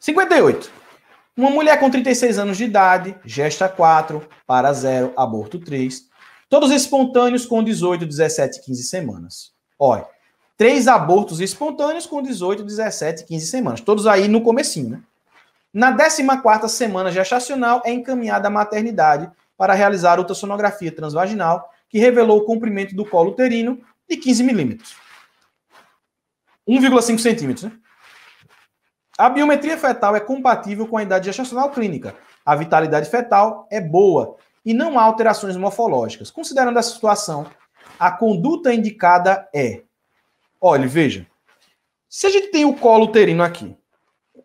58. Uma mulher com 36 anos de idade, gesta 4, para 0, aborto 3. Todos espontâneos com 18, 17, 15 semanas. Olha, três abortos espontâneos com 18, 17, 15 semanas. Todos aí no comecinho, né? Na 14ª semana gestacional é encaminhada à maternidade para realizar ultrassonografia transvaginal, que revelou o comprimento do colo uterino de 15 milímetros. 1,5 centímetros, né? A biometria fetal é compatível com a idade gestacional clínica. A vitalidade fetal é boa e não há alterações morfológicas. Considerando essa situação, a conduta indicada é. Olha, veja. Se a gente tem o colo uterino aqui,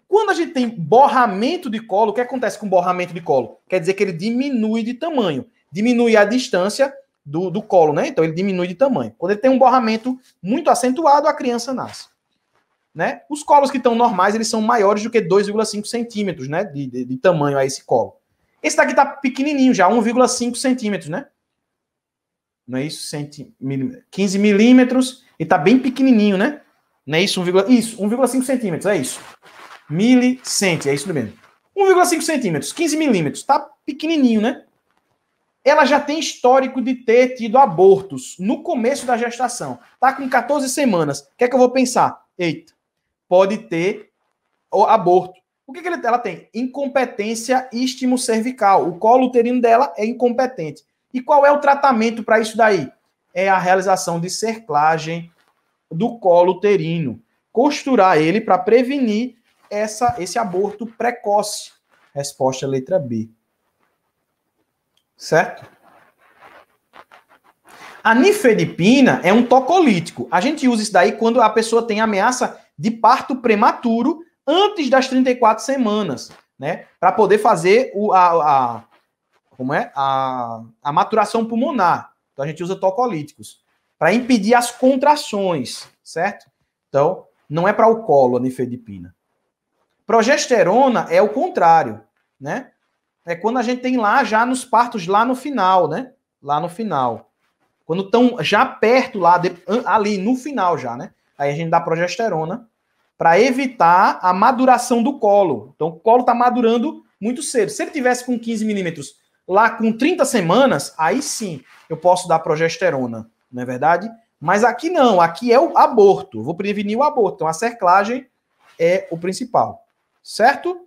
quando a gente tem borramento de colo, o que acontece com borramento de colo? Quer dizer que ele diminui de tamanho, diminui a distância do, do colo, né? Então ele diminui de tamanho. Quando ele tem um borramento muito acentuado, a criança nasce né? Os colos que estão normais, eles são maiores do que 2,5 centímetros, né? De, de, de, tamanho a esse colo. Esse daqui tá pequenininho já, 1,5 centímetros, né? Não é isso? Centi... 15 milímetros e tá bem pequenininho, né? Não é isso? 1, isso, 1,5 centímetros, é isso. Milicente, é isso mesmo. 1,5 centímetros, 15 milímetros, tá pequenininho, né? Ela já tem histórico de ter tido abortos no começo da gestação. Tá com 14 semanas. O que é que eu vou pensar? Eita, pode ter aborto. O que, que ele, ela tem? Incompetência istmo cervical. O colo uterino dela é incompetente. E qual é o tratamento para isso daí? É a realização de cerclagem do colo uterino. Costurar ele para prevenir essa, esse aborto precoce. Resposta letra B. Certo? A nifedipina é um tocolítico. A gente usa isso daí quando a pessoa tem ameaça de parto prematuro antes das 34 semanas, né? Para poder fazer o, a, a, como é? A, a maturação pulmonar. Então a gente usa tocolíticos para impedir as contrações, certo? Então, não é para o colo a nifedipina. Progesterona é o contrário, né? É quando a gente tem lá já nos partos lá no final, né? Lá no final. Quando estão já perto lá, ali no final já, né? Aí a gente dá progesterona para evitar a maduração do colo. Então, o colo está madurando muito cedo. Se ele tivesse com 15 milímetros lá com 30 semanas, aí sim eu posso dar progesterona, não é verdade? Mas aqui não, aqui é o aborto. vou prevenir o aborto. Então, a cerclagem é o principal, certo?